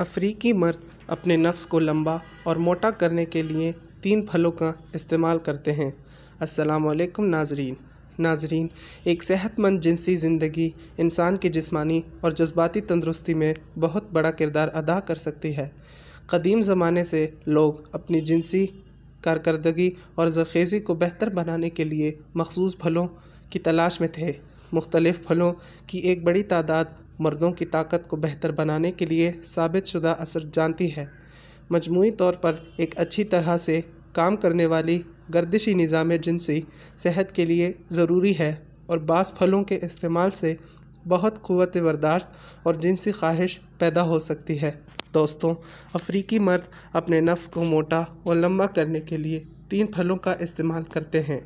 अफ्रीकी मर्द अपने नफ्स को लंबा और मोटा करने के लिए तीन फलों का इस्तेमाल करते हैं वालेकुम नाजरीन नाजरीन एक सेहतमंद जिनसी ज़िंदगी इंसान की जिस्मानी और जज्बाती तंदरुस्ती में बहुत बड़ा किरदार अदा कर सकती है कदीम ज़माने से लोग अपनी जिनसी कारकर्दगी और जरखेज़ी को बेहतर बनाने के लिए मखसूस फलों की तलाश में थे मुख्तलिफ़ फलों की एक बड़ी तादाद मर्दों की ताकत को बेहतर बनाने के लिए साबित शुदा असर जानती है मजमू तौर पर एक अच्छी तरह से काम करने वाली गर्दिशी निज़ाम जिनसी सेहत के लिए ज़रूरी है और बास फलों के इस्तेमाल से बहुत क़वत बर्दाश्त और जिनसी ख्वाहिश पैदा हो सकती है दोस्तों अफ्रीकी मर्द अपने नफ्स को मोटा और लम्बा करने के लिए तीन फलों का इस्तेमाल करते हैं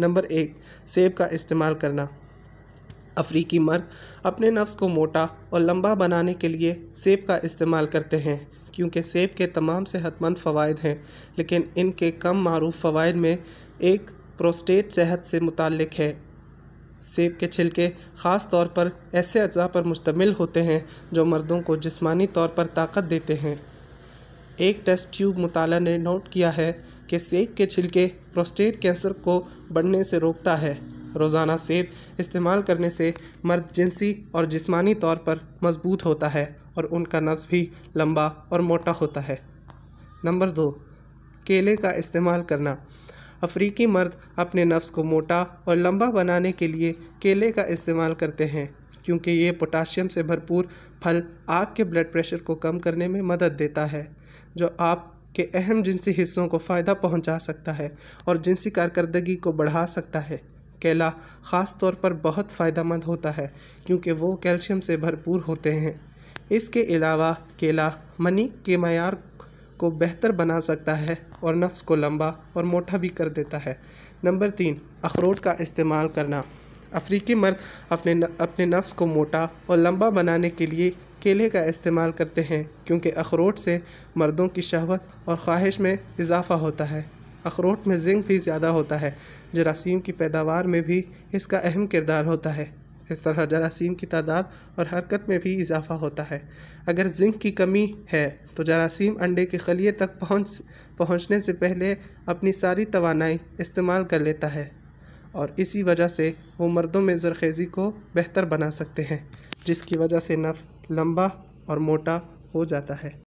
नंबर एक सेब का इस्तेमाल करना अफ्रीकी मर्द अपने नफ्स को मोटा और लंबा बनाने के लिए सेब का इस्तेमाल करते हैं क्योंकि सेब के तमाम सेहतमंद फ़वाद हैं लेकिन इनके कम मरूफ फ़वाद में एक प्रोस्टेट सेहत से मुतक़ है सेब के छिलके ख़ास तौर पर ऐसे अजा पर मुश्तमिल होते हैं जो मर्दों को जिसमानी तौर पर ताकत देते हैं एक टेस्ट ट्यूब मुताला ने नोट किया है कि सेब के छिलके प्रोस्टेट कैंसर को बढ़ने से रोकता है रोज़ाना सेब इस्तेमाल करने से मर्द जिनसी और जिस्मानी तौर पर मजबूत होता है और उनका नस भी लंबा और मोटा होता है नंबर दो केले का इस्तेमाल करना अफ्रीकी मर्द अपने नफ्स को मोटा और लंबा बनाने के लिए केले का इस्तेमाल करते हैं क्योंकि ये पोटाशियम से भरपूर फल आपके ब्लड प्रेशर को कम करने में मदद देता है जो आप के अहम जिनसी हिस्सों को फ़ायदा पहुंचा सकता है और जिनसी कारकर्दगी को बढ़ा सकता है केला ख़ास तौर पर बहुत फ़ायदेमंद होता है क्योंकि वो कैल्शियम से भरपूर होते हैं इसके अलावा केला मनी के मैार को बेहतर बना सकता है और नफ्स को लंबा और मोटा भी कर देता है नंबर तीन अखरोट का इस्तेमाल करना अफ्रीकी मर्द अपने न, अपने नफ्स को मोटा और लंबा बनाने के लिए केले का इस्तेमाल करते हैं क्योंकि अखरोट से मर्दों की शहवत और ख्वाहिश में इजाफ़ा होता है अखरोट में जिंक भी ज़्यादा होता है जरासीम की पैदावार में भी इसका अहम किरदार होता है इस तरह जरासीम की तादाद और हरकत में भी इजाफा होता है अगर जिंक की कमी है तो जरासीम अंडे के खलिए तक पहुंच पहुंचने से पहले अपनी सारी तोानाई इस्तेमाल कर लेता है और इसी वजह से वो मर्दों में जरखेज़ी को बेहतर बना सकते हैं जिसकी वजह से नफ्स लंबा और मोटा हो जाता है